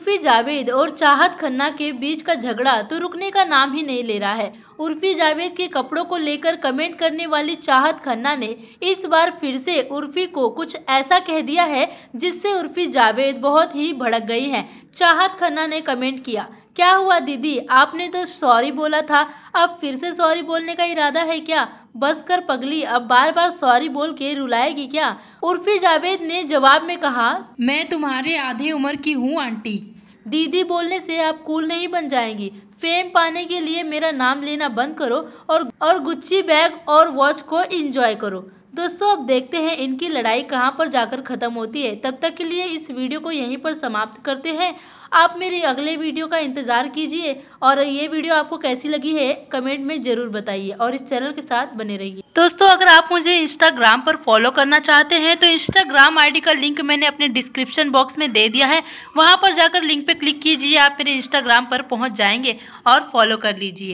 उर्फी जावेद और चाहत खन्ना के बीच का झगड़ा तो रुकने का नाम ही नहीं ले रहा है उर्फी जावेद के कपड़ों को लेकर कमेंट करने वाली चाहत खन्ना ने इस बार फिर से उर्फी को कुछ ऐसा कह दिया है जिससे उर्फी जावेद बहुत ही भड़क गई हैं चाहत खन्ना ने कमेंट किया क्या हुआ दीदी आपने तो सॉरी बोला था अब फिर से सॉरी बोलने का इरादा है क्या बस कर पगली अब बार बार सॉरी बोल के रुलाएगी क्या उर्फी जावेद ने जवाब में कहा मैं तुम्हारे आधी उम्र की हूँ आंटी दीदी बोलने से आप कूल नहीं बन जाएंगी फेम पाने के लिए मेरा नाम लेना बंद करो और और गुच्ची बैग और वॉच को एंजॉय करो दोस्तों अब देखते हैं इनकी लड़ाई कहाँ पर जाकर ख़त्म होती है तब तक के लिए इस वीडियो को यहीं पर समाप्त करते हैं आप मेरे अगले वीडियो का इंतज़ार कीजिए और ये वीडियो आपको कैसी लगी है कमेंट में ज़रूर बताइए और इस चैनल के साथ बने रहिए दोस्तों अगर आप मुझे इंस्टाग्राम पर फॉलो करना चाहते हैं तो इंस्टाग्राम आईडी का लिंक मैंने अपने डिस्क्रिप्शन बॉक्स में दे दिया है वहाँ पर जाकर लिंक पर क्लिक कीजिए आप मेरे इंस्टाग्राम पर पहुँच जाएंगे और फॉलो कर लीजिए